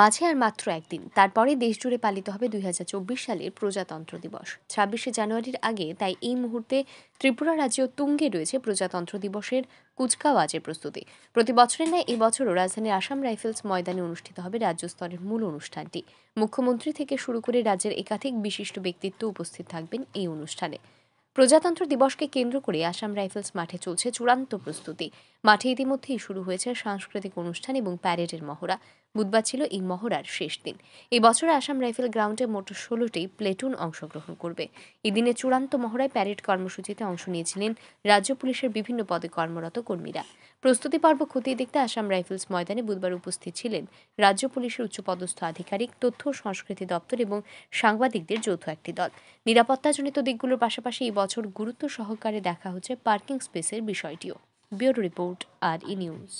মাঝে আর মাত্র একদিন তারপরে দেশজুড়ে পালিত হবে দুই সালের প্রজাতন্ত্র দিবস ছাব্বিশে জানুয়ারির আগে তাই এই মুহূর্তে ত্রিপুরা রাজ্যেও তুঙ্গে রয়েছে প্রজাতন্ত্র দিবসের কুচকাওয়াজের প্রস্তুতি প্রতি বছরের ন্যায় এবছরও রাজধানীর আসাম রাইফেলস ময়দানে অনুষ্ঠিত হবে রাজ্য স্তরের মূল অনুষ্ঠানটি মুখ্যমন্ত্রী থেকে শুরু করে রাজ্যের একাধিক বিশিষ্ট ব্যক্তিত্ব উপস্থিত থাকবেন এই অনুষ্ঠানে প্রজাতন্ত্র দিবসকে কেন্দ্র করে আসাম রাইফেলস মাঠে চলছে চূড়ান্ত প্রস্তুতি মাঠে ইতিমধ্যেই শুরু হয়েছে সাংস্কৃতিক অনুষ্ঠান এবং প্যারেডের মহড়া বুধবার ছিল এই মহড়ার শেষ দিন এই বছর আসাম রাইফেল গ্রাউন্ডে মোট ষোলোটি প্লেটুন অংশগ্রহণ করবে এদিনে চূড়ান্ত মহড়ায় প্যারেড কর্মসূচিতে অংশ নিয়েছিলেন রাজ্য পুলিশের বিভিন্ন পদে কর্মরত কর্মীরা প্রস্তুতি পর্ব খতিয়ে দেখতে আসাম রাইফেলস ময়দানে বুধবার উপস্থিত ছিলেন রাজ্য পুলিশের উচ্চপদস্থ আধিকারিক তথ্য সংস্কৃতি দপ্তর এবং সাংবাদিকদের যৌথ একটি দল নিরাপত্তাজনিত দিকগুলোর পাশাপাশি এই বছর গুরুত্ব সহকারে দেখা হচ্ছে পার্কিং স্পেসের বিষয়টিও ব্যুরো রিপোর্ট আর ই নিউজ